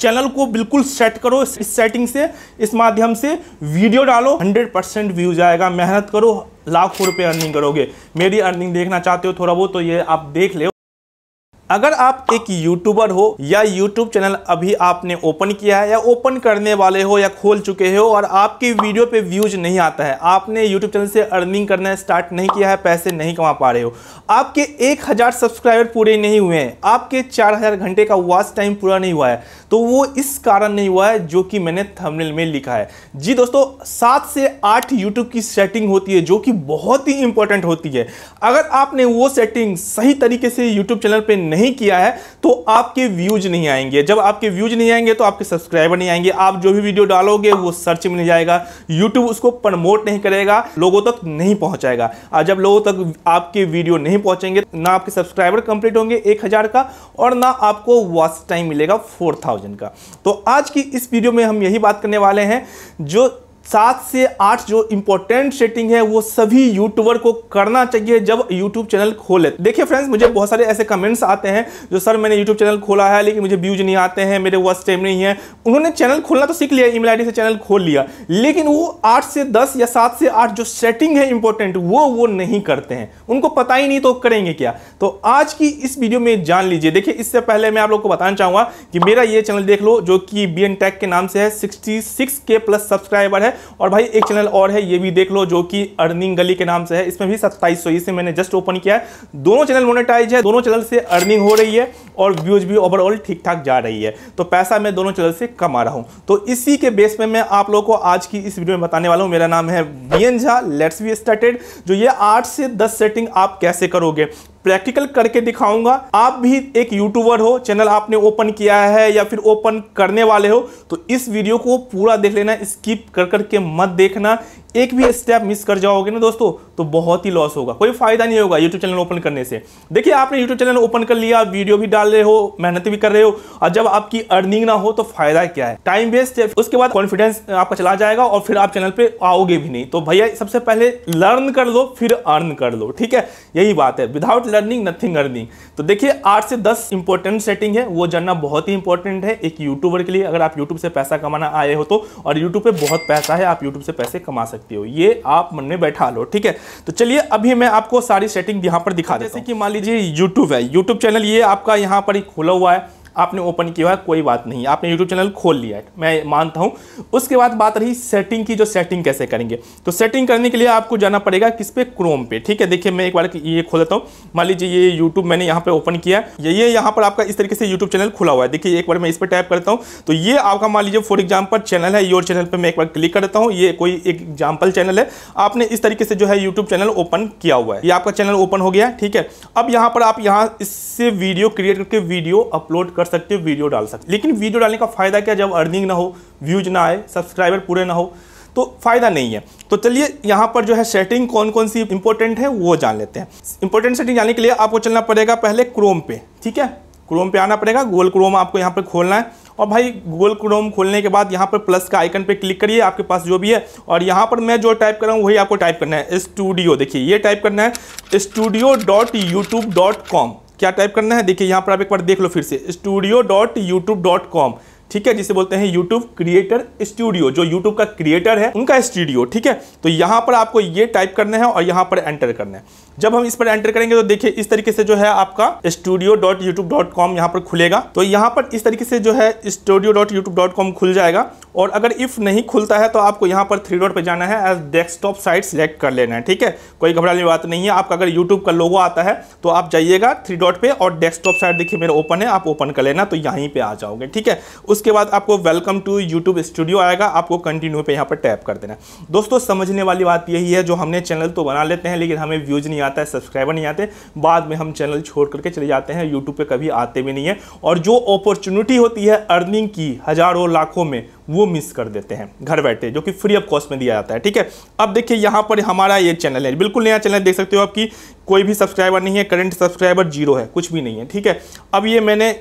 channel को बिल्कुल set करो इस सेटिंग से इस माध्यम से वीडियो डालो 100 परसेंट व्यूज आएगा मेहनत करो लाखों रुपए अर्निंग करोगे मेरी अर्निंग देखना चाहते हो थोड़ा बहुत तो ये आप देख ले अगर आप एक यूट्यूबर हो या यूट्यूब चैनल अभी आपने ओपन किया है या ओपन करने वाले हो या खोल चुके हो और आपकी वीडियो पे व्यूज नहीं आता है आपने यूट्यूब चैनल से अर्निंग करना स्टार्ट नहीं किया है पैसे नहीं कमा पा रहे हो आपके एक हज़ार सब्सक्राइबर पूरे नहीं हुए हैं आपके चार हज़ार घंटे का वॉच टाइम पूरा नहीं हुआ है तो वो इस कारण नहीं हुआ है जो कि मैंने थंबनेल में लिखा है जी दोस्तों सात से आठ यूट्यूब की सेटिंग होती है जो कि बहुत ही इंपॉर्टेंट होती है अगर आपने वो सेटिंग सही तरीके से यूट्यूब चैनल पर नहीं किया है तो आपके व्यूज नहीं आएंगे जब आपके व्यूज नहीं आएंगे तो आपके सब्सक्राइबर नहीं आएंगे आप जो भी वीडियो डालोगे वो सर्च में नहीं जाएगा यूट्यूब उसको प्रमोट नहीं करेगा लोगों तक नहीं पहुंचाएगा और जब लोगों तक आपके वीडियो नहीं पहुंचेंगे ना आपके सब्सक्राइबर कंप्लीट होंगे एक हज़ार का और ना आपको वॉच टाइम मिलेगा फोर थाउजेंड का तो आज की इस वीडियो में हम यही बात करने वाले हैं जो सात से आठ जो इंपॉर्टेंट सेटिंग है वो सभी यूट्यूबर को करना चाहिए जब यूट्यूब चैनल खोले देखिए फ्रेंड्स मुझे बहुत सारे ऐसे कमेंट्स आते हैं जो सर मैंने यूट्यूब चैनल खोला है लेकिन मुझे व्यूज नहीं आते हैं मेरे वर्ष टाइम नहीं है उन्होंने चैनल खोलना तो सीख लिया ईमेल आई से चैनल खोल लिया लेकिन वो आठ से दस या सात से आठ जो सेटिंग है इंपॉर्टेंट वो वो नहीं करते हैं उनको पता ही नहीं तो करेंगे क्या तो आज की इस वीडियो में जान लीजिए देखिए इससे पहले मैं आप लोग को बताना चाहूंगा कि मेरा ये चैनल देख लो जो कि बी के नाम से है सिक्सटी के प्लस सब्सक्राइबर है और भाई एक चैनल और है ये भी देख लो जो कि अर्निंग गली के नाम से है इसमें भी सत्ताईस सौ इसे मैंने जस्ट ओपन किया है दोनों चैनल मोनेटाइज है दोनों चैनल से अर्निंग हो रही है और व्यूज भी ओवरऑल ठीक ठाक जा रही है तो पैसा मैं दोनों चैनल से कमा रहा हूँ तो इसी के बेस में मैं आप लोगों को आज की इस वीडियो में बताने वाला हूँ मेरा नाम है B N Jha let's be started जो ये आठ से दस सेटिंग आप कैसे करोगे प्रैक्टिकल करके दिखाऊंगा आप भी एक यूट्यूबर हो चैनल आपने ओपन किया है या फिर ओपन करने वाले हो तो इस वीडियो को पूरा देख लेना स्किप कर करके मत देखना एक भी स्टेप मिस कर जाओगे ना दोस्तों तो बहुत ही लॉस होगा कोई फायदा नहीं होगा यूट्यूब चैनल ओपन करने से देखिए आपने यूट्यूब चैनल ओपन कर लिया वीडियो भी डाल रहे हो मेहनत भी कर रहे हो और जब आपकी अर्निंग ना हो तो फायदा क्या है टाइम वेस्ट है उसके बाद कॉन्फिडेंस आपका चला जाएगा और फिर आप चैनल पर आओगे भी नहीं तो भैया सबसे पहले लर्न कर लो फिर अर्न कर लो ठीक है यही बात है विदाउट लर्निंग नथिंग अर्निंग तो देखिए आठ से दस इंपॉर्टेंट सेटिंग है वो जानना बहुत ही इंपॉर्टेंट है एक यूट्यूबर के लिए अगर आप यूट्यूब से पैसा कमाना आए हो तो और यूट्यूब पर बहुत पैसा है आप यूट्यूब से पैसे कमा सकते सकते हो ये आप मन में बैठा लो ठीक है तो चलिए अभी मैं आपको सारी सेटिंग यहाँ पर दिखा देता हूँ कि मान लीजिए यूट्यूब है यूट्यूब चैनल ये आपका यहाँ पर ही खुला हुआ है आपने ओपन किया है कोई बात नहीं आपने यूट्यूब चैनल खोल लिया है मैं मानता हूँ उसके बाद बात रही सेटिंग की जो सेटिंग कैसे करेंगे तो सेटिंग करने के लिए आपको जाना पड़ेगा किस पे क्रोम पे ठीक है देखिए मैं एक बार ये खोल देता हूँ मान लीजिए ये यूट्यूब मैंने यहाँ पर ओपन किया ये ये यहाँ पर आपका इस तरीके से यूट्यूब चैनल खुला हुआ है देखिए एक बार मैं इस पर टाइप करता हूँ तो ये आपका मान लीजिए फॉर एग्जाम्पल चैनल है योर चैनल पर मैं एक बार क्लिक कर देता हूँ ये कोई एक एग्जाम्पल चैनल है आपने इस तरीके से जो है यूट्यूब चैनल ओपन किया हुआ है ये आपका चैनल ओपन हो गया ठीक है अब यहाँ पर आप यहाँ इससे वीडियो क्रिएट करके वीडियो अपलोड कर कर सकते हो वीडियो डाल सकते लेकिन वीडियो डालने का फ़ायदा क्या जब अर्निंग ना हो व्यूज ना आए सब्सक्राइबर पूरे ना हो तो फ़ायदा नहीं है तो चलिए यहाँ पर जो है सेटिंग कौन कौन सी इंपॉर्टेंट है वो जान लेते हैं इंपॉर्टेंट सेटिंग जानने के लिए आपको चलना पड़ेगा पहले क्रोम पे ठीक है क्रोम पे आना पड़ेगा गूगल क्रोम आपको यहाँ पर खोलना है और भाई गूगल क्रोम खोलने के बाद यहाँ पर प्लस का आइकन पे क्लिक करिए आपके पास जो भी है और यहाँ पर मैं जो टाइप कर रहा हूँ वही आपको टाइप करना है स्टूडियो देखिए ये टाइप करना है studio dot YouTube dot com क्या टाइप करना है देखिए यहाँ पर आप एक बार देख लो फिर से studio dot YouTube dot com ठीक है जिसे बोलते हैं यूट्यूब क्रिएटर स्टूडियो जो यूट्यूब का क्रिएटर है उनका स्टूडियो ठीक है तो यहां पर आपको ये टाइप करना है और यहां पर एंटर करना है जब हम इस पर एंटर करेंगे तो देखिए इस तरीके से जो है आपका studio dot YouTube dot com यहाँ पर खुलेगा तो यहाँ पर इस तरीके से जो है studio dot YouTube dot com खुल जाएगा और अगर इफ नहीं खुलता है तो आपको यहाँ पर थ्री डॉट पर जाना है एज डेस्कटॉप साइट सिलेक्ट कर लेना है ठीक है कोई घबराने की बात नहीं है आपका अगर यूट्यूब का लोगो आता है तो आप जाइएगा थ्री डॉट पे और डेस्कटॉप साइट देखिए मेरा ओपन है आप ओपन कर लेना तो यहीं पे आ जाओगे ठीक है उस उसके बाद आपको वेलकम टू यूट्यूब स्टूडियो आएगा आपको कंटिन्यू पे यहाँ पर टैप कर देना दोस्तों समझने वाली बात यही है जो हमने चैनल तो बना लेते हैं लेकिन हमें व्यूज़ नहीं आता है सब्सक्राइबर नहीं आते बाद में हम चैनल छोड़ करके चले जाते हैं यूट्यूब पर कभी आते भी नहीं है और जो अपॉर्चुनिटी होती है अर्निंग की हज़ारों लाखों में वो मिस कर देते हैं घर बैठे जो कि फ्री ऑफ कॉस्ट में दिया जाता है ठीक है अब देखिए यहाँ पर हमारा ये चैनल है बिल्कुल नया चैनल देख सकते हो आपकी कोई भी सब्सक्राइबर नहीं है करंट सब्सक्राइबर जीरो है कुछ भी नहीं है ठीक है अब ये मैंने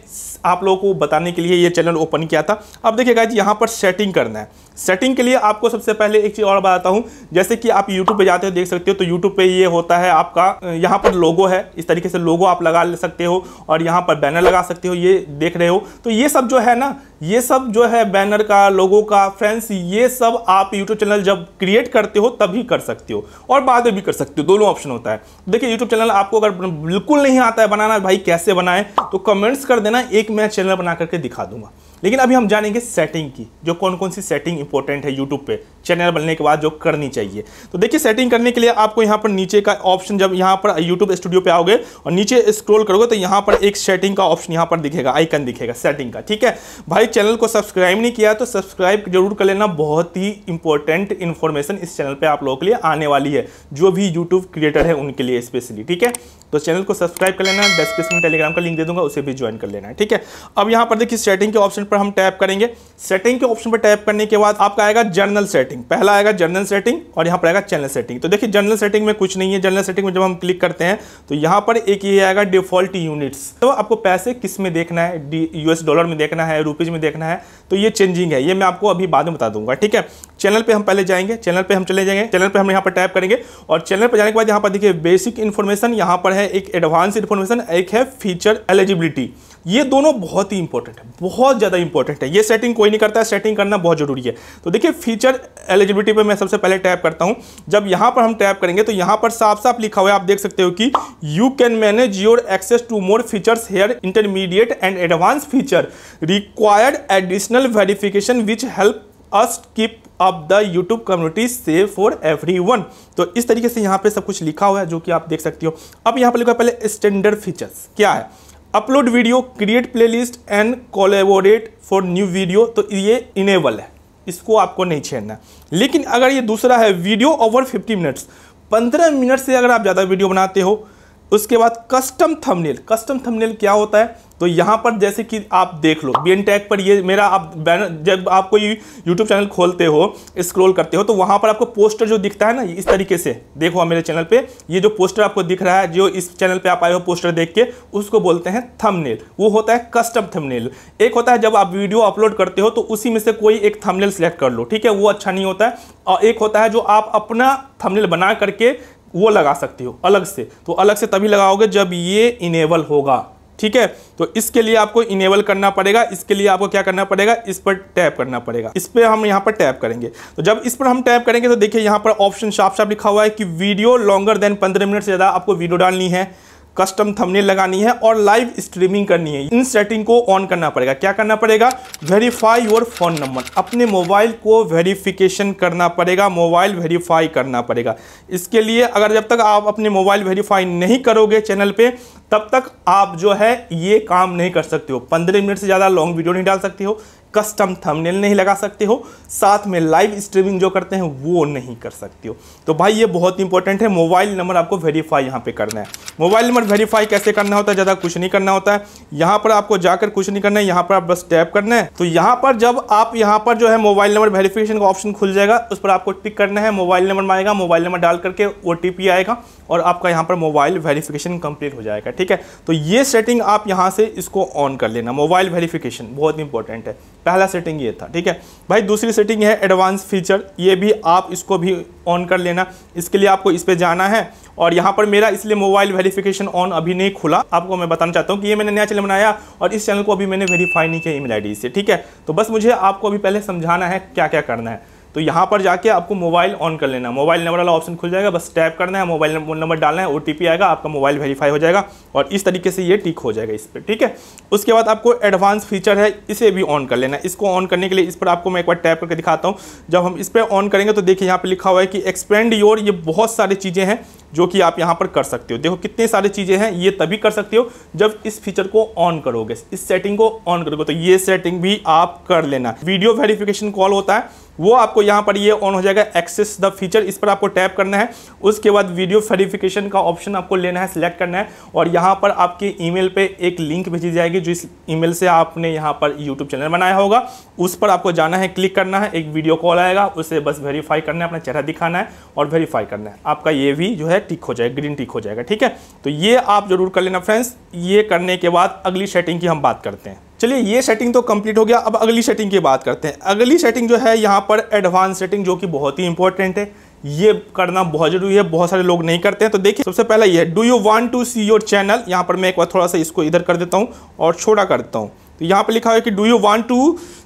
आप लोगों को बताने के लिए ये चैनल ओपन किया था अब देखिएगा जी यहाँ पर सेटिंग करना है सेटिंग के लिए आपको सबसे पहले एक चीज़ और बताता हूँ जैसे कि आप यूट्यूब पे जाते हो देख सकते हो तो यूट्यूब पे ये होता है आपका यहाँ पर लोगो है इस तरीके से लोगो आप लगा ले सकते हो और यहाँ पर बैनर लगा सकते हो ये देख रहे हो तो ये सब जो है ना ये सब जो है बैनर का लोगो का फ्रेंड्स ये सब आप यूट्यूब चैनल जब क्रिएट करते हो तभी कर सकते हो और बाद में भी कर सकते हो दोनों ऑप्शन होता है देखिए यूट्यूब चैनल आपको अगर बिल्कुल नहीं आता है बनाना भाई कैसे बनाएं तो कमेंट्स कर देना एक मैं चैनल बना करके दिखा दूंगा लेकिन अभी हम जानेंगे सेटिंग की जो कौन कौन सी सेटिंग इंपॉर्टेंट है यूट्यूब पे चैनल बनने के बाद जो करनी चाहिए तो देखिए सेटिंग करने के लिए आपको यहाँ पर नीचे का ऑप्शन जब यहाँ पर यूट्यूब स्टूडियो पे आओगे और नीचे स्क्रॉल करोगे तो यहाँ पर एक सेटिंग का ऑप्शन यहाँ पर दिखेगा आइकन दिखेगा सेटिंग का ठीक है भाई चैनल को सब्सक्राइब नहीं किया तो सब्सक्राइब जरूर कर लेना बहुत ही इंपॉर्टेंट इन्फॉर्मेशन इस चैनल पर आप लोगों के लिए आने वाली है जो भी यूट्यूब क्रिएटर है उनके लिए स्पेशली ठीक है तो चैनल को सब्सक्राइब कर लेना डिस्क्रिप्शन टेलीग्राम का लिंक दे दूंगा उसे भी ज्वाइन कर लेना है ठीक है अब यहाँ पर देखिए सेटिंग के ऑप्शन पर हम टैप करेंगे सेटिंग के ऑप्शन पर टैप करने के बाद आपका आएगा जर्नल सेटिंग पहला आएगा जर्नल सेटिंग और यहाँ पर आएगा चैनल सेटिंग तो देखिए जर्नल सेटिंग में कुछ नहीं है जर्नल सेटिंग में जब हम क्लिक करते हैं तो यहाँ पर एक ये आएगा डिफॉल्ट यूनिट्स तो आपको पैसे किस में देखना है यूएस डॉलर में देखना है रुपीज में देखना है तो ये चेंजिंग है ये मैं आपको अभी बाद में बता दूंगा ठीक है चैनल पे हम पहले जाएंगे चैनल पे हम चले जाएंगे चैनल पे हम यहाँ पर टैप करेंगे और चैनल पर जाने के बाद यहाँ पर देखिए बेसिक इन्फॉर्मेशन यहाँ पर है एक एडवांस इन्फॉर्मेशन एक है फीचर एलिजिबिलिटी ये दोनों बहुत ही इंपॉर्टेंट है बहुत ज़्यादा इंपॉर्टेंट है ये सेटिंग कोई नहीं करता है सेटिंग करना बहुत ज़रूरी है तो देखिए फीचर एलिजिबिलिटी पर मैं सबसे पहले टैप करता हूँ जब यहाँ पर हम टैप करेंगे तो यहाँ पर साफ साफ लिखा हुआ है आप देख सकते हो कि you can manage your access to more features here intermediate and advance feature required additional verification which help us keep up the YouTube community safe for everyone तो इस तरीके से यहाँ पे सब कुछ लिखा हुआ है जो कि आप देख सकती हो अब यहाँ पर लिखा पहले स्टैंडर्ड फीचर्स क्या है upload video create playlist and collaborate for new video तो ये इनेबल है इसको आपको नहीं छेड़ना लेकिन अगर ये दूसरा है वीडियो ओवर 50 मिनट्स 15 मिनट से अगर आप ज़्यादा वीडियो बनाते हो उसके बाद कस्टम थंबनेल कस्टम थंबनेल क्या होता है तो यहाँ पर जैसे कि आप देख लो बी एन टैग पर ये मेरा आप बैनर जब आप कोई यूट्यूब चैनल खोलते हो स्क्रॉल करते हो तो वहाँ पर आपको पोस्टर जो दिखता है ना इस तरीके से देखो आप मेरे चैनल पे ये जो पोस्टर आपको दिख रहा है जो इस चैनल पे आप आए हो पोस्टर देख के उसको बोलते हैं थमनेल वो होता है कस्टम थमनेल एक होता है जब आप वीडियो अपलोड करते हो तो उसी में से कोई एक थमनेल सेलेक्ट कर लो ठीक है वो अच्छा नहीं होता है और एक होता है जो आप अपना थमनेल बना करके वो लगा सकते हो अलग से तो अलग से तभी लगाओगे जब ये इनेबल होगा ठीक है तो इसके लिए आपको इनेबल करना पड़ेगा इसके लिए आपको क्या करना पड़ेगा इस पर टैप करना पड़ेगा इस पर हम यहाँ पर टैप करेंगे तो जब इस पर हम टैप करेंगे तो देखिए यहाँ पर ऑप्शन साफ साफ लिखा हुआ है कि वीडियो लॉन्गर देन पंद्रह मिनट से ज़्यादा आपको वीडियो डालनी है कस्टम थंबनेल लगानी है और लाइव स्ट्रीमिंग करनी है इन सेटिंग को ऑन करना पड़ेगा क्या करना पड़ेगा वेरीफाई योर फोन नंबर अपने मोबाइल को वेरीफिकेशन करना पड़ेगा मोबाइल वेरीफाई करना पड़ेगा इसके लिए अगर जब तक आप अपने मोबाइल वेरीफाई नहीं करोगे चैनल पे तब तक आप जो है ये काम नहीं कर सकते हो पंद्रह मिनट से ज़्यादा लॉन्ग वीडियो नहीं डाल सकते हो कस्टम थंबनेल नहीं लगा सकते हो साथ में लाइव स्ट्रीमिंग जो करते हैं वो नहीं कर सकते हो तो भाई ये बहुत इंपॉर्टेंट है मोबाइल नंबर आपको वेरीफाई यहाँ पे करना है मोबाइल नंबर वेरीफाई कैसे करना होता है ज़्यादा कुछ नहीं करना होता है यहाँ पर आपको जाकर कुछ नहीं करना है यहाँ पर आप बस टैप करना है तो यहाँ पर जब आप यहाँ पर जो है मोबाइल नंबर वेरीफिकेशन का ऑप्शन खुल जाएगा उस पर आपको टिक करना है मोबाइल नंबर आएगा मोबाइल नंबर डाल करके ओ आएगा और आपका यहाँ पर मोबाइल वेरीफिकेशन कंप्लीट हो जाएगा ठीक है तो ये सेटिंग आप यहाँ से इसको ऑन कर लेना मोबाइल वेरीफिकेशन बहुत इंपॉर्टेंट है पहला सेटिंग ये था ठीक है भाई दूसरी सेटिंग है एडवांस फीचर ये भी आप इसको भी ऑन कर लेना इसके लिए आपको इस पर जाना है और यहाँ पर मेरा इसलिए मोबाइल वेरिफिकेशन ऑन अभी नहीं खुला आपको मैं बताना चाहता हूँ कि ये मैंने नया चैनल बनाया और इस चैनल को अभी मैंने वेरीफाई नहीं किया ईमेल आईडी से ठीक है तो बस मुझे आपको अभी पहले समझाना है क्या क्या करना है तो यहाँ पर जाके आपको मोबाइल ऑन कर लेना है मोबाइल नंबर वाला ऑप्शन खुल जाएगा बस टैप करना है मोबाइल नंबर डालना है ओ आएगा आपका मोबाइल वेरीफाई हो जाएगा और इस तरीके से ये टिक हो जाएगा इस पर ठीक है उसके बाद आपको एडवांस फीचर है इसे भी ऑन कर लेना है इसको ऑन करने के लिए इस पर आपको मैं एक बार टैप करके दिखाता हूँ जब हम इस पर ऑन करेंगे तो देखिए यहाँ पर लिखा हुआ है कि एक्सपेंड योर ये बहुत सारी चीज़ें हैं जो कि आप यहाँ पर कर सकते हो देखो कितने सारे चीज़ें हैं ये तभी कर सकते हो जब इस फीचर को ऑन करोगे इस सेटिंग को ऑन करोगे तो ये सेटिंग भी आप कर लेना वीडियो वेरिफिकेशन कॉल होता है वो आपको यहाँ पर ये ऑन हो जाएगा एक्सेस द फीचर इस पर आपको टैप करना है उसके बाद वीडियो वेरिफिकेशन का ऑप्शन आपको लेना है सिलेक्ट करना है और यहाँ पर आपके ईमेल पे एक लिंक भेजी जाएगी जो इस ईमेल से आपने यहाँ पर यूट्यूब चैनल बनाया होगा उस पर आपको जाना है क्लिक करना है एक वीडियो कॉल आएगा उसे बस वेरीफाई करना है अपना चेहरा दिखाना है और वेरीफाई करना है आपका ये भी जो है टिक हो जाएगा ग्रीन टिक हो जाएगा ठीक है तो ये आप जरूर कर लेना फ्रेंड्स ये करने के बाद अगली सेटिंग की हम बात करते हैं चलिए ये सेटिंग तो कंप्लीट हो गया अब अगली सेटिंग की बात करते हैं अगली सेटिंग जो है यहाँ पर एडवांस सेटिंग जो कि बहुत ही इंपॉर्टेंट है ये करना बहुत जरूरी है बहुत सारे लोग नहीं करते हैं तो देखिए सबसे पहला ये do you want to see your channel यहाँ पर मैं एक बार थोड़ा सा इसको इधर कर देता हूँ और छोटा कर देता हूँ तो यहाँ पे लिखा है कि do you want to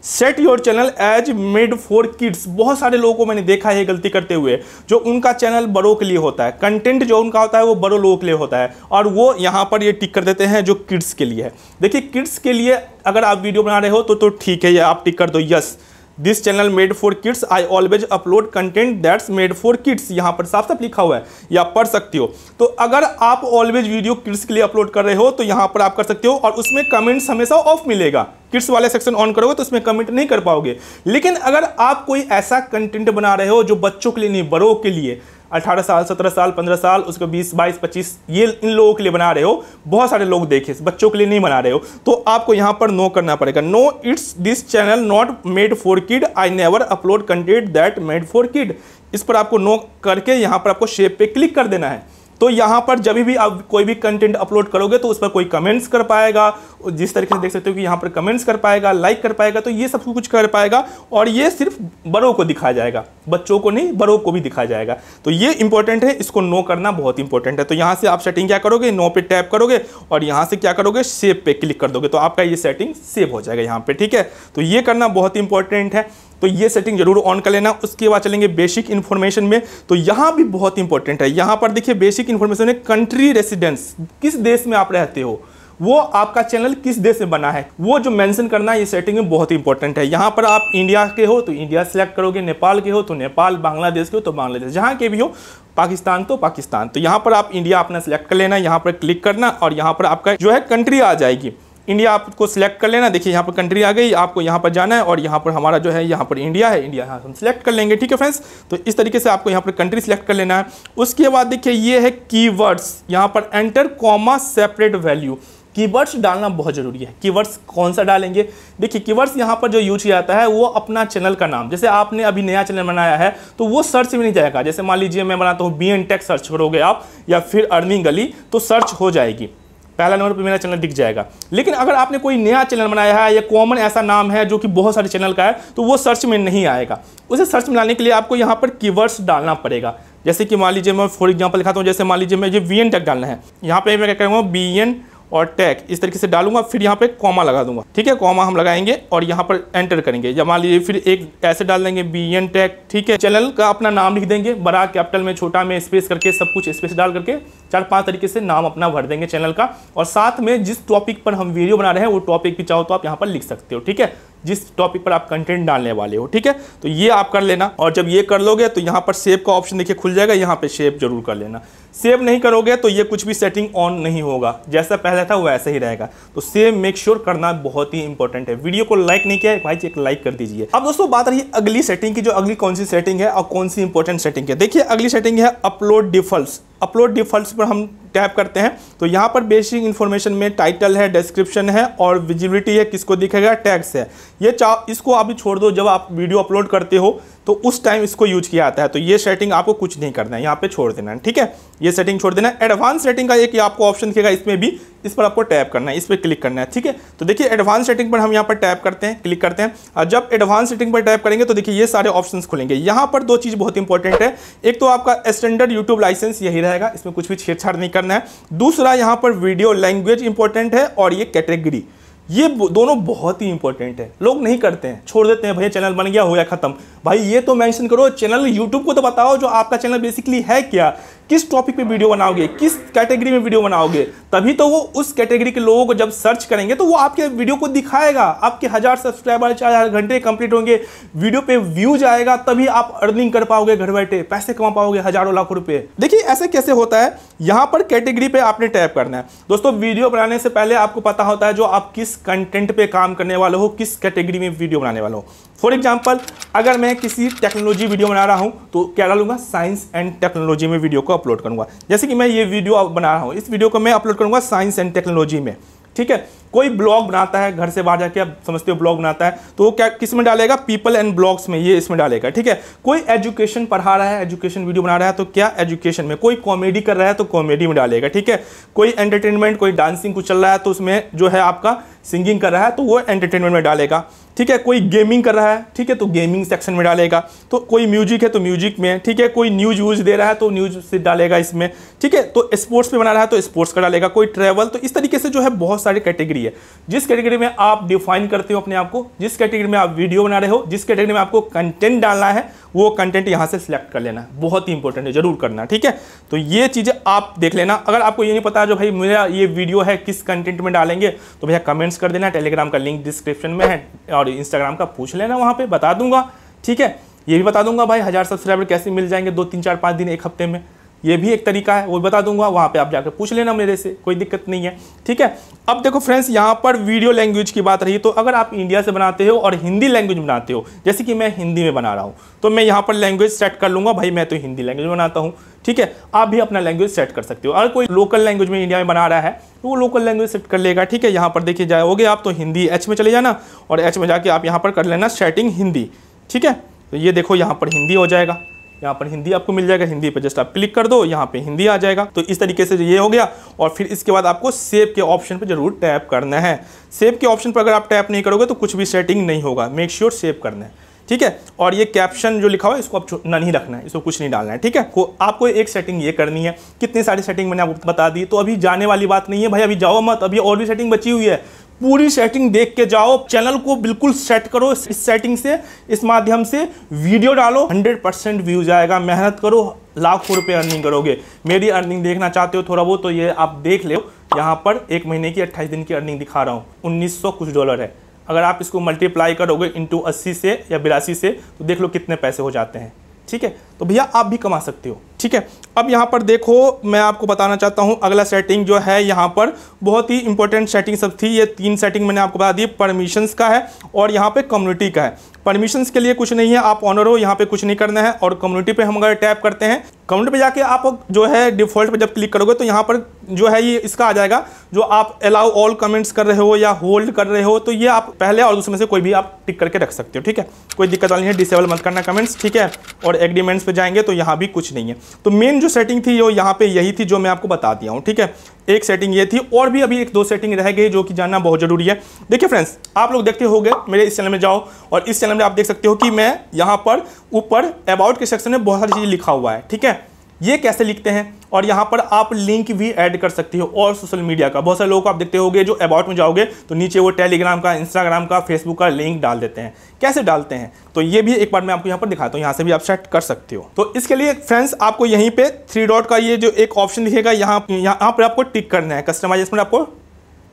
set your channel as made for kids बहुत सारे लोगों को मैंने देखा है गलती करते हुए जो उनका चैनल बड़ों के लिए होता है कंटेंट जो उनका होता है वो बड़ों लोगों के लिए होता है और वो यहाँ पर ये टिक कर देते हैं जो किड्स के लिए है देखिए किड्स के लिए अगर आप वीडियो बना रहे हो तो तो ठीक है ये आप टिक कर दो yes this channel made for kids I always upload content that's made for kids यहाँ पर साफ साफ लिखा हुआ है या पढ़ सकते हो तो अगर आप ऑलवेज वीडियो किड्स के लिए अपलोड कर रहे हो तो यहाँ पर आप कर सकते हो और उसमें कमेंट्स हमेशा ऑफ मिलेगा किड्स वाले सेक्शन ऑन करोगे तो उसमें कमेंट नहीं कर पाओगे लेकिन अगर आप कोई ऐसा कंटेंट बना रहे हो जो बच्चों के लिए नहीं बड़ों के लिए अठारह साल सत्रह साल पंद्रह साल उसके बीस बाईस पच्चीस ये इन लोगों के लिए बना रहे हो बहुत सारे लोग देखे बच्चों के लिए नहीं बना रहे हो तो आपको यहाँ पर नो करना पड़ेगा no it's this channel not made for kid I never upload content that made for kid इस पर आपको नो करके यहाँ पर आपको शेप पे क्लिक कर देना है तो यहाँ पर जब भी आप कोई भी कंटेंट अपलोड करोगे तो उस पर कोई कमेंट्स कर पाएगा जिस तरीके से देख सकते हो कि यहाँ पर कमेंट्स कर पाएगा लाइक कर पाएगा तो ये सब कुछ कर पाएगा और ये सिर्फ बड़ों को दिखाया जाएगा बच्चों को नहीं बड़ों को भी दिखाया जाएगा तो ये इंपॉर्टेंट है इसको नो करना बहुत इंपॉर्टेंट है तो यहाँ से आप सेटिंग क्या करोगे नो पे टैप करोगे और यहाँ से क्या करोगे सेव पे क्लिक कर दोगे तो आपका ये सेटिंग सेव हो जाएगा यहाँ पर ठीक है तो ये करना बहुत इंपॉर्टेंट है तो ये सेटिंग जरूर ऑन कर लेना उसके बाद चलेंगे बेसिक इन्फॉर्मेशन में तो यहाँ भी बहुत इंपॉर्टेंट है यहाँ पर देखिए बेसिक इन्फॉर्मेशन है कंट्री रेसिडेंस किस देश में आप रहते हो वो आपका चैनल किस देश में बना है वो जो मेंशन करना है ये सेटिंग में बहुत इंपॉर्टेंट है यहाँ पर आप इंडिया के हो तो इंडिया सेलेक्ट करोगे नेपाल के हो तो नेपाल बांग्लादेश के हो तो बांग्लादेश जहाँ के भी हो पाकिस्तान तो पाकिस्तान तो यहाँ पर आप इंडिया अपना सेलेक्ट कर लेना यहाँ पर क्लिक करना और यहाँ पर आपका जो है कंट्री आ जाएगी इंडिया आपको सिलेक्ट कर लेना देखिए यहाँ पर कंट्री आ गई आपको यहाँ पर जाना है और यहाँ पर हमारा जो है यहाँ पर इंडिया है इंडिया यहाँ हम सिलेक्ट कर लेंगे ठीक है फ्रेंड्स तो इस तरीके से आपको यहाँ पर कंट्री सिलेक्ट कर लेना है उसके बाद देखिए ये है वर्ड्स यहाँ पर enter comma separate value keywords डालना बहुत ज़रूरी है कीवर्ड्स कौन सा डालेंगे देखिए कीवर्ड्स यहाँ पर जो यूज किया जाता है वो अपना चैनल का नाम जैसे आपने अभी नया चैनल बनाया है तो वो सर्च में नहीं जाएगा जैसे मान लीजिए मैं बनाता हूँ बी एन टेक सर्च करोगे आप या फिर अर्निंग गली तो सर्च हो जाएगी पहला नंबर पर मेरा चैनल दिख जाएगा लेकिन अगर आपने कोई नया चैनल बनाया है या कॉमन ऐसा नाम है जो कि बहुत सारे चैनल का है तो वो सर्च में नहीं आएगा उसे सर्च में लाने के लिए आपको यहाँ पर कीवर्ड्स डालना पड़ेगा जैसे कि मान लीजिए मैं फॉर एग्जाम्पल दिखाता हूँ जैसे मान लीजिए मैं ये वी एन टेक डालना है यहाँ पे मैं क्या करूँगा बी एन और टैक इस तरीके से डालूंगा फिर यहाँ पे कॉमा लगा दूंगा ठीक है कॉमा हम लगाएंगे और यहाँ पर एंटर करेंगे या मान लीजिए फिर एक ऐसे डाल देंगे बी एन टैक ठीक है चैनल का अपना नाम लिख देंगे बड़ा कैपिटल में छोटा में स्पेस करके सब कुछ स्पेस डाल करके चार पांच तरीके से नाम अपना भर देंगे चैनल का और साथ में जिस टॉपिक पर हम वीडियो बना रहे हैं वो टॉपिक भी चाहो तो आप यहाँ पर लिख सकते हो ठीक है जिस टॉपिक पर आप कंटेंट डालने वाले हो ठीक है तो ये आप कर लेना और जब ये कर लोगे तो यहाँ पर सेव का ऑप्शन देखिए खुल जाएगा यहाँ पर सेव जरूर कर लेना सेव नहीं करोगे तो ये कुछ भी सेटिंग ऑन नहीं होगा जैसा पहले था वैसा ही रहेगा तो सेव मेक श्योर करना बहुत ही इंपॉर्टेंट है वीडियो को लाइक नहीं किया भाई एक लाइक कर दीजिए अब दोस्तों बात रही अगली सेटिंग की जो अगली कौन सी सेटिंग है और कौन सी इंपॉर्टेंट सेटिंग है देखिए अगली सेटिंग है अपलोड डिफल्ट अपलोड डिफॉल्ट्स पर हम टैप करते हैं तो यहाँ पर बेसिक इन्फॉर्मेशन में टाइटल है डिस्क्रिप्शन है और विजिबिलिटी है किसको दिखेगा टैक्स है ये चा इसको अभी छोड़ दो जब आप वीडियो अपलोड करते हो तो उस टाइम इसको यूज किया जाता है तो ये सेटिंग आपको कुछ नहीं करना है यहाँ पे छोड़ देना है ठीक है ये सेटिंग छोड़ देना है एडवांस सेटिंग का एक आपको ऑप्शन दिखेगा इसमें भी इस पर आपको टैप करना है इस पर क्लिक करना है ठीक है तो देखिए एडवांस सेटिंग पर हम यहाँ पर टैप करते हैं क्लिक करते हैं और जब एडवांस सेटिंग पर टैप करेंगे तो देखिए ये सारे ऑप्शन खुलेंगे यहाँ पर दो चीज़ बहुत इंपॉर्टेंट है एक तो आपका स्टैंडर्ड यूट्यूब लाइसेंस यही रहेगा इसमें कुछ भी छेड़छाड़ नहीं करना है दूसरा यहाँ पर वीडियो लैंग्वेज इंपॉर्टेंट है और ये कैटेगरी ये दोनों बहुत ही इंपॉर्टेंट है लोग नहीं करते हैं छोड़ देते हैं भैया चैनल बन गया हो या खत्म भाई ये तो मेंशन करो चैनल यूट्यूब को तो बताओ जो आपका चैनल बेसिकली है क्या किस टॉपिक पे वीडियो बनाओगे किस कैटेगरी में वीडियो बनाओगे तभी तो वो उस कैटेगरी के लोगों को जब सर्च करेंगे तो वो आपके वीडियो को दिखाएगा आपके हज़ार सब्सक्राइबर चार हज़ार घंटे कंप्लीट होंगे वीडियो पे व्यूज आएगा तभी आप अर्निंग कर पाओगे घर बैठे पैसे कमा पाओगे हज़ारों लाख रुपए देखिए ऐसे कैसे होता है यहाँ पर कैटेगरी पे आपने टैप करना है दोस्तों वीडियो बनाने से पहले आपको पता होता है जो आप किस कंटेंट पे काम करने वाले हो किस कैटेगरी में वीडियो बनाने वाले हो फॉर एग्जाम्पल अगर मैं किसी टेक्नोलॉजी वीडियो बना रहा हूँ तो क्या डालूंगा साइंस एंड टेक्नोलॉजी में वीडियो को अपलोड करूँगा जैसे कि मैं ये वीडियो बना रहा हूँ इस वीडियो को मैं अपलोड करूँगा साइंस एंड टेक्नोलॉजी में ठीक है कोई ब्लॉग बनाता है घर से बाहर जाके आप समझते हो ब्लॉग बनाता है तो वो क्या किस में डालेगा पीपल एंड ब्लॉग्स में ये इसमें डालेगा ठीक है कोई एजुकेशन पढ़ा रहा है एजुकेशन वीडियो बना रहा है तो क्या एजुकेशन में कोई कॉमेडी कर रहा है तो कॉमेडी में डालेगा ठीक है कोई एंटरटेनमेंट कोई डांसिंग कुछ चल रहा है तो उसमें जो है आपका सिंगिंग कर रहा है तो वो एंटरटेनमेंट में डालेगा ठीक है कोई गेमिंग कर रहा है ठीक है तो गेमिंग सेक्शन में डालेगा तो कोई म्यूजिक है तो म्यूजिक में ठीक है कोई न्यूज व्यूज दे रहा है तो न्यूज से डालेगा इसमें ठीक है तो स्पोर्ट्स पे बना रहा है तो स्पोर्ट्स का डालेगा कोई ट्रैवल तो इस तरीके से जो है बहुत सारी कैटेगरी कैटेगरी है जिस कैटेगरी में आप डिफाइन करते हो अपने आप को जिस कैटेगरी में आप वीडियो बना रहे हो जिस कैटेगरी में आपको कंटेंट डालना है वो कंटेंट यहाँ से सिलेक्ट कर लेना बहुत ही इंपॉर्टेंट है जरूर करना ठीक है तो ये चीज़ें आप देख लेना अगर आपको ये नहीं पता जो भाई मेरा ये वीडियो है किस कंटेंट में डालेंगे तो भैया कमेंट्स कर देना टेलीग्राम का लिंक डिस्क्रिप्शन में है और इंस्टाग्राम का पूछ लेना वहाँ पर बता दूंगा ठीक है ये भी बता दूंगा भाई हज़ार सब्सक्राइबर कैसे मिल जाएंगे दो तीन चार पाँच दिन एक हफ्ते में ये भी एक तरीका है वो बता दूंगा वहाँ पे आप जाकर पूछ लेना मेरे से कोई दिक्कत नहीं है ठीक है अब देखो फ्रेंड्स यहाँ पर वीडियो लैंग्वेज की बात रही तो अगर आप इंडिया से बनाते हो और हिंदी लैंग्वेज बनाते हो जैसे कि मैं हिंदी में बना रहा हूँ तो मैं यहाँ पर लैंग्वेज सेट कर लूँगा भाई मैं तो हिंदी लैंग्वेज बनाता हूँ ठीक है आप भी अपना लैंग्वेज सेट कर सकते हो अगर कोई लोकल लैंग्वेज में इंडिया में बना रहा है तो वो लोकल लैंग्वेज सेट कर लेगा ठीक है यहाँ पर देखिए जाओगे आप तो हिंदी एच में चले जाना और एच में जाके आप यहाँ पर कर लेना सेटिंग हिंदी ठीक है तो ये देखो यहाँ पर हिंदी हो जाएगा यहाँ पर हिंदी आपको मिल जाएगा हिंदी पर जस्ट आप क्लिक कर दो यहाँ पे हिंदी आ जाएगा तो इस तरीके से ये हो गया और फिर इसके बाद आपको सेव के ऑप्शन पर जरूर टैप करना है सेव के ऑप्शन पर अगर आप टैप नहीं करोगे तो कुछ भी सेटिंग नहीं होगा मेक श्योर सेव करना है ठीक है और ये कैप्शन जो लिखा हुआ है इसको आप ना नहीं रखना है इसको कुछ नहीं डालना है ठीक है को आपको एक सेटिंग ये करनी है कितनी सारी सेटिंग मैंने आपको बता दी तो अभी जाने वाली बात नहीं है भाई अभी जाओ मत अभी और भी सेटिंग बची हुई है पूरी सेटिंग देख के जाओ चैनल को बिल्कुल सेट करो इस सेटिंग से इस माध्यम से वीडियो डालो 100 परसेंट व्यूज आएगा मेहनत करो लाखों रुपए अर्निंग करोगे मेरी अर्निंग देखना चाहते हो थोड़ा बहुत तो ये आप देख लो यहाँ पर एक महीने की 28 दिन की अर्निंग दिखा रहा हूँ 1900 कुछ डॉलर है अगर आप इसको मल्टीप्लाई करोगे इंटू अस्सी से या बिरासी से तो देख लो कितने पैसे हो जाते हैं ठीक है तो भैया आप भी कमा सकते हो ठीक है अब यहाँ पर देखो मैं आपको बताना चाहता हूँ अगला सेटिंग जो है यहाँ पर बहुत ही इंपॉर्टेंट सेटिंग सब थी ये तीन सेटिंग मैंने आपको बता दी परमिशंस का है और यहाँ पे कम्युनिटी का है परमिशंस के लिए कुछ नहीं है आप ऑनर हो यहाँ पे कुछ नहीं करना है और कम्युनिटी पे हम अगर टैप करते हैं कम्युनिटी पे जाके आप जो है डिफॉल्ट पे जब क्लिक करोगे तो यहाँ पर जो है ये इसका आ जाएगा जो आप अलाउ ऑल कमेंट्स कर रहे हो या होल्ड कर रहे हो तो ये आप पहले और दूसरे में से कोई भी आप टिक करके रख सकते हो ठीक है कोई दिक्कत वाली है डिसेबल मत करना कमेंट्स ठीक है और एग्रीमेंट्स पे जाएंगे तो यहाँ भी कुछ नहीं है तो मेन जो सेटिंग थी वो यहाँ पे यही थी जो मैं आपको बता दिया हूँ ठीक है एक सेटिंग ये थी और भी अभी एक दो सेटिंग रह गई जो कि जानना बहुत जरूरी है देखिए फ्रेंड्स आप लोग देखते हो मेरे इस चैनल में जाओ और इस चैनल में आप देख सकते हो कि मैं यहाँ पर ऊपर अबाउट के सेक्शन में बहुत सारी चीज़ लिखा हुआ है ठीक है ये कैसे लिखते हैं और यहाँ पर आप लिंक भी ऐड कर सकती हो और सोशल मीडिया का बहुत सारे लोगों को आप देखते होंगे जो अबाउट में जाओगे तो नीचे वो टेलीग्राम का इंस्टाग्राम का फेसबुक का लिंक डाल देते हैं कैसे डालते हैं तो ये भी एक बार मैं आपको यहाँ पर दिखाता हूँ यहाँ से भी आप सेट कर सकते हो तो इसके लिए फ्रेंड्स आपको यहीं पर थ्री डॉट का ये जो एक ऑप्शन दिखेगा यहाँ यहाँ पर आपको टिक करना है कस्टमाइजेशन आपको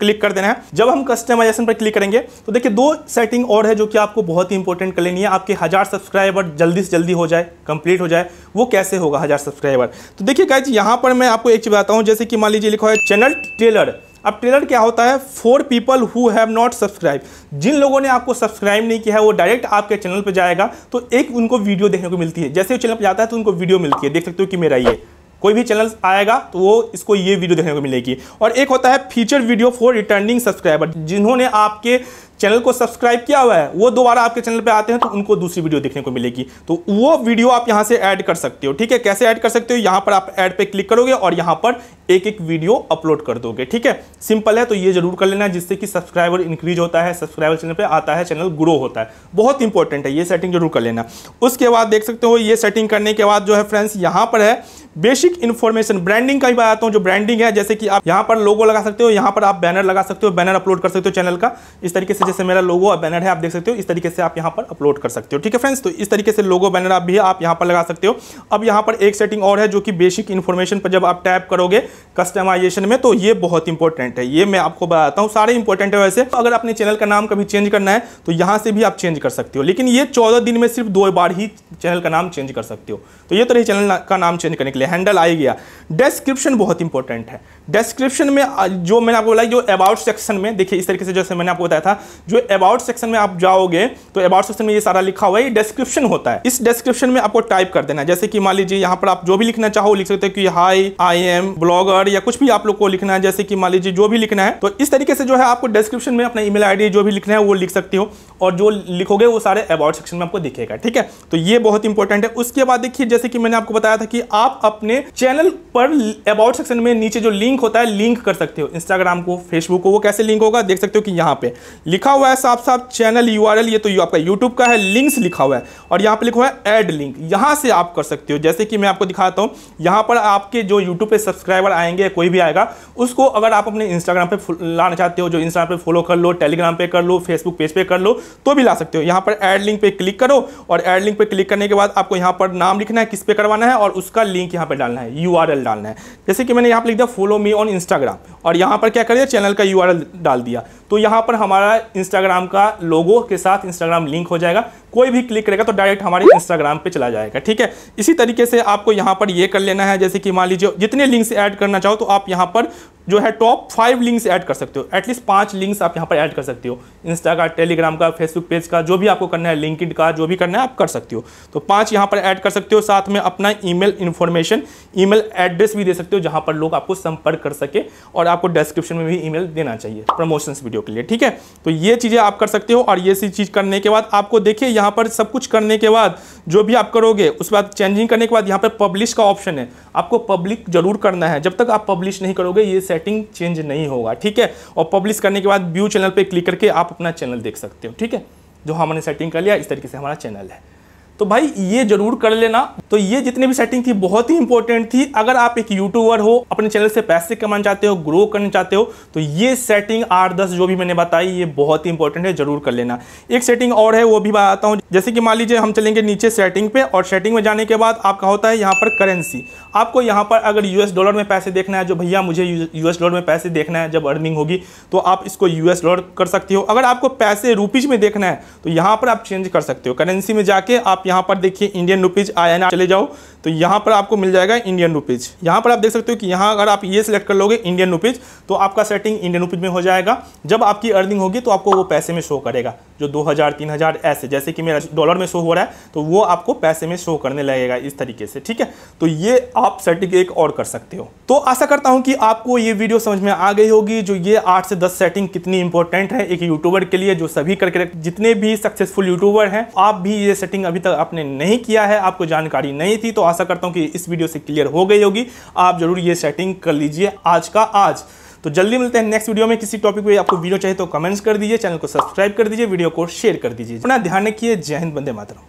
क्लिक कर देना है जब हम कस्टमाइजेशन पर क्लिक करेंगे तो देखिए दो सेटिंग और है जो कि आपको बहुत ही इंपॉर्टेंट कर लेनी है आपके हज़ार सब्सक्राइबर जल्दी से जल्दी हो जाए कंप्लीट हो जाए वो कैसे होगा हज़ार सब्सक्राइबर तो देखिए गाइज यहाँ पर मैं आपको एक चीज़ बताता हूँ जैसे कि मान लीजिए लिखा है चैनल टेलर अब टेलर क्या होता है for people who have not subscribe जिन लोगों ने आपको सब्सक्राइब नहीं किया है वो डायरेक्ट आपके चैनल पर जाएगा तो एक उनको वीडियो देखने को मिलती है जैसे वो चैनल पर जाता है तो उनको वीडियो मिलती है देख सकते हो कि मेरा ये कोई भी चैनल आएगा तो वो इसको ये वीडियो देखने को मिलेगी और एक होता है feature video for returning subscriber जिन्होंने आपके चैनल को सब्सक्राइब किया हुआ है वो दोबारा आपके चैनल पे आते हैं तो उनको दूसरी वीडियो देखने को मिलेगी तो वो वीडियो आप यहां से ऐड कर सकते हो ठीक है कैसे ऐड कर सकते हो यहां पर आप ऐड पे क्लिक करोगे और यहां पर एक एक वीडियो अपलोड कर दोगे ठीक है सिंपल है तो ये जरूर कर लेना जिससे कि सब्सक्राइबर इंक्रीज होता है सब्सक्राइबर चैनल पे आता है चैनल ग्रो होता है बहुत इंपॉर्टेंट है ये सेटिंग जरूर कर लेना उसके बाद देख सकते हो ये सेटिंग करने के बाद जो है फ्रेंड्स यहाँ पर है बेसिक इन्फॉर्मेशन ब्रांडिंग का ही बताता हूँ जो ब्रांडिंग है जैसे कि आप यहाँ पर लोगो लगा सकते हो यहाँ पर आप बैनर लगा सकते हो बैनर अपलोड कर सकते हो चैनल का इस तरीके से जैसे मेरा लोगो और बैनर है आप देख सकते हो इस तरीके से आप यहाँ पर अपलोड कर सकते हो ठीक है फ्रेंड्स तो इस तरीके से लोगो बैनर आप भी आप यहाँ पर लगा सकते हो अब यहाँ पर एक सेटिंग और है जो कि बेसिक इन्फॉर्मेशन पर जब आप टैप करोगे कस्टमाइजेशन में तो ये बहुत इंपॉर्टेंट है ये मैं आपको बताता हूँ सारे इंपॉर्टेंट है वैसे तो अगर अपने चैनल का नाम कभी चेंज करना है तो यहाँ से भी आप चेंज कर सकते हो लेकिन ये चौदह दिन में सिर्फ दो बार ही चैनल का नाम चेंज कर सकते हो तो ये तो रही चैनल का नाम चेंज करने के लिए हैंडल आ गया डेस्क्रिप्शन बहुत इंपॉर्टेंट है डेस्क्रिप्शन में जो मैंने आपको बोला जो अबाउट सेक्शन में देखिए इस तरीके से जैसे मैंने आपको बताया था जो अबाउट सेक्शन में आप जाओगे तो अबाउट सेक्शन में ये सारा लिखा हुआ है ये डेस्क्रिप्शन होता है इस डेस्क्रिप्शन में आपको टाइप कर देना जैसे कि मान लीजिए यहाँ पर आप जो भी लिखना चाहो लिख सकते हो कि hi I am blog blogger या कुछ भी आप लोग को लिखना है जैसे कि मान लीजिए जो भी लिखना है तो इस तरीके से जो है आपको डिस्क्रिप्शन में अपना ई मेल जो भी लिखना है वो लिख सकती हो और जो लिखोगे वो सारे अबाउट सेक्शन में आपको दिखेगा ठीक है तो ये बहुत इंपॉर्टेंट है उसके बाद देखिए जैसे कि मैंने आपको बताया था कि आप अपने चैनल पर अबाउट सेक्शन में नीचे जो लिंक होता है लिंक कर सकते हो इंस्टाग्राम को फेसबुक को वो कैसे लिंक होगा देख सकते हो कि यहाँ पे लिखा हुआ है साफ साफ चैनल यू ये तो आपका यूट्यूब का है लिंक्स लिखा हुआ है और यहाँ पर लिखा हुआ है एड लिंक यहाँ से आप कर सकते हो जैसे कि मैं आपको दिखाता हूँ यहाँ पर आपके जो यूट्यूब पर सब्सक्राइबर आएंगे कोई भी आएगा उसको अगर आप अपने इंस्टाग्राम पे लाना चाहते हो जो इंस्टाग्राम पे फॉलो कर लो टेलीग्राम पे कर लो फेसबुक पेज पे कर लो तो भी ला सकते हो यहाँ पर एड लिंक पे क्लिक करो और एड लिंक पे क्लिक करने के बाद आपको यहाँ पर नाम लिखना है किस पे करवाना है और उसका लिंक यहाँ पर डालना है यू डालना है जैसे कि मैंने यहाँ पर लिख दिया फॉलो मी ऑन इंस्टाग्राम और यहाँ पर क्या कर दिया चैनल का यू डाल दिया तो यहाँ पर हमारा इंस्टाग्राम का लोगो के साथ इंस्टाग्राम लिंक हो जाएगा कोई भी क्लिक करेगा तो डायरेक्ट हमारे इंस्टाग्राम पे चला जाएगा ठीक है इसी तरीके से आपको यहाँ पर ये कर लेना है जैसे कि मान लीजिए जितने लिंक से ऐड करना चाहो तो आप यहाँ पर जो है टॉप फाइव लिंक्स ऐड कर सकते हो एटलीस्ट पांच लिंक्स आप यहाँ पर ऐड कर सकते हो इंस्टा का टेलीग्राम का फेसबुक पेज का जो भी आपको करना है लिंक का जो भी करना है आप कर सकते हो तो पांच यहाँ पर ऐड कर सकते हो साथ में अपना ईमेल इन्फॉर्मेशन ईमेल एड्रेस भी दे सकते हो जहाँ पर लोग आपको संपर्क कर सके और आपको डिस्क्रिप्शन में भी ई देना चाहिए प्रमोशंस वीडियो के लिए ठीक है तो ये चीज़ें आप कर सकते हो और ये सी चीज़ करने के बाद आपको देखिए यहाँ पर सब कुछ करने के बाद जो भी आप करोगे उसके बाद चेंजिंग करने के बाद यहाँ पर पब्लिश का ऑप्शन है आपको पब्लिक जरूर करना है जब तक आप पब्लिश नहीं करोगे ये सेटिंग चेंज नहीं होगा ठीक है और पब्लिश करने के बाद व्यू चैनल पर क्लिक करके आप अपना चैनल देख सकते हो ठीक है जो हमने सेटिंग कर लिया इस तरीके से हमारा चैनल है तो भाई ये जरूर कर लेना तो ये जितनी भी सेटिंग थी बहुत ही इंपॉर्टेंट थी अगर आप एक यूट्यूबर हो अपने चैनल से पैसे कमाना चाहते हो ग्रो करना चाहते हो तो ये सेटिंग आठ दस जो भी मैंने बताई ये बहुत ही इंपॉर्टेंट है जरूर कर लेना एक सेटिंग और है वो भी बताता हूँ जैसे कि मान लीजिए हम चलेंगे नीचे सेटिंग पे और सेटिंग में जाने के बाद आपका होता है यहाँ पर करेंसी आपको यहाँ पर अगर यूएस डॉलर में पैसे देखना है जो भैया मुझे यूएस डॉलर में पैसे देखना है जब अर्निंग होगी तो आप इसको यूएस डॉलर कर सकते हो अगर आपको पैसे रुपीज में देखना है तो यहाँ पर आप चेंज कर सकते हो करेंसी में जाके आप यहाँ पर देखिए इंडियन रुपीज़ आई चले जाओ तो यहाँ पर आपको मिल जाएगा इंडियन रुपीज़ यहाँ पर आप देख सकते हो कि यहाँ अगर आप ये सिलेक्ट कर लोगे इंडियन रुपीज़ तो आपका सेटिंग इंडियन रुपीज़ में हो जाएगा जब आपकी अर्निंग होगी तो आपको वो पैसे में शो करेगा जो 2000 3000 ऐसे जैसे कि मेरा डॉलर में शो हो रहा है तो वो आपको पैसे में शो करने लगेगा इस तरीके से ठीक है तो ये आप सेटिंग एक और कर सकते हो तो आशा करता हूँ कि आपको ये वीडियो समझ में आ गई होगी जो ये आठ से दस सेटिंग कितनी इंपॉर्टेंट है एक यूट्यूबर के लिए जो सभी करके जितने भी सक्सेसफुल यूट्यूबर हैं आप भी ये सेटिंग अभी तक आपने नहीं किया है आपको जानकारी नहीं थी तो आशा करता हूँ कि इस वीडियो से क्लियर हो गई होगी आप जरूर ये सेटिंग कर लीजिए आज का आज तो जल्दी मिलते हैं नेक्स्ट वीडियो में किसी टॉपिक पे आपको वीडियो चाहिए तो कमेंट्स कर दीजिए चैनल को सब्सक्राइब कर दीजिए वीडियो को शेयर कर दीजिए अपना ध्यान रखिए जय हिंद बंदे मातरम